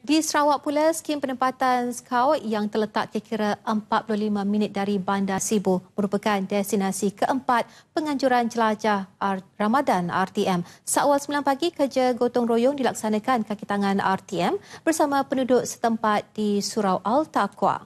Di Sarawak pula, skim penempatan Skau yang terletak kira-kira 45 minit dari Bandar Sibu merupakan destinasi keempat penganjuran jelajah Ramadan RTM. Seawal 9 pagi, kerja gotong royong dilaksanakan kaki tangan RTM bersama penduduk setempat di Surau al Takwa.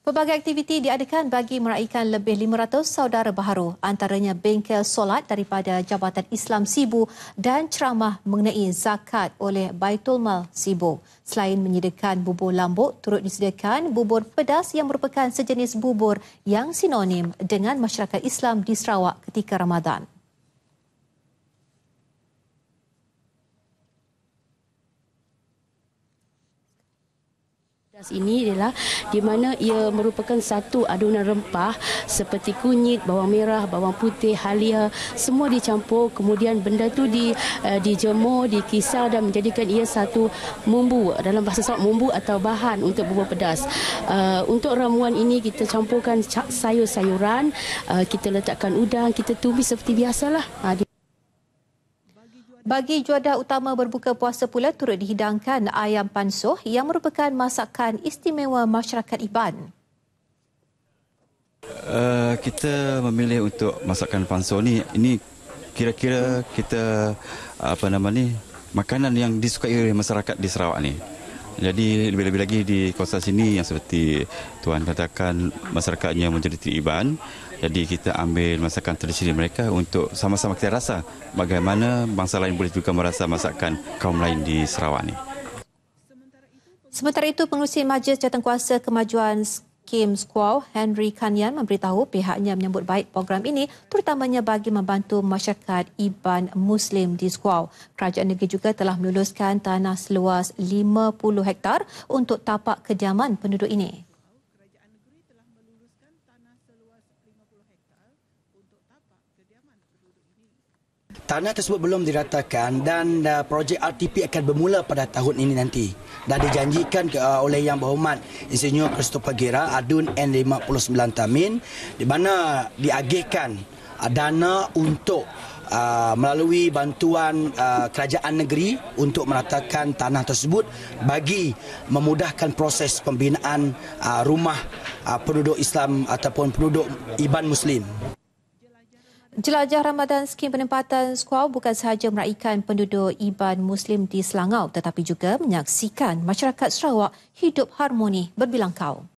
Pelbagai aktiviti diadakan bagi meraihkan lebih 500 saudara baharu antaranya bengkel solat daripada Jabatan Islam Sibu dan ceramah mengenai zakat oleh Baitul Mal Sibu. Selain menyediakan bubur lambuk, turut disediakan bubur pedas yang merupakan sejenis bubur yang sinonim dengan masyarakat Islam di Sarawak ketika Ramadan. ini adalah di mana ia merupakan satu adunan rempah seperti kunyit, bawang merah, bawang putih, halia semua dicampur kemudian benda tu di uh, dijemur, dikisar dan menjadikan ia satu mumbu dalam bahasa Sarawak mumbu atau bahan untuk bumbu pedas. Uh, untuk ramuan ini kita campurkan sayur-sayuran, uh, kita letakkan udang, kita tumis seperti biasalah. Uh, ha, bagi juadah utama berbuka puasa pula turut dihidangkan ayam pansuh yang merupakan masakan istimewa masyarakat Iban. Uh, kita memilih untuk masakan pansuh ni ini kira-kira kita apa nama ni makanan yang disukai oleh masyarakat di Sarawak ni. Jadi lebih-lebih lagi di kawasan sini yang seperti Tuan katakan masyarakatnya menjadi teriban. Jadi kita ambil masakan tradisi mereka untuk sama-sama kita rasa bagaimana bangsa lain boleh juga merasa masakan kaum lain di Sarawak ini. Sementara itu, pengurusi Majlis Jatuhkuasa Kemajuan Kim Squaw Henry Kanyan memberitahu pihaknya menyambut baik program ini terutamanya bagi membantu masyarakat Iban Muslim di Squaw. Kerajaan negeri juga telah meluluskan tanah seluas 50 hektar untuk tapak kediaman penduduk ini. Tanah tersebut belum diratakan dan uh, projek RTP akan bermula pada tahun ini nanti. Dan dijanjikan ke, uh, oleh Yang Berhormat Insinyur Christopher Gira Adun N59 Tamin di mana diagihkan uh, dana untuk uh, melalui bantuan uh, kerajaan negeri untuk meratakan tanah tersebut bagi memudahkan proses pembinaan uh, rumah uh, penduduk Islam ataupun penduduk Iban Muslim. Jelajah Ramadan Skim Penempatan Skuau bukan sahaja meraihkan penduduk Iban Muslim di Selangau tetapi juga menyaksikan masyarakat Sarawak hidup harmoni berbilang kaum.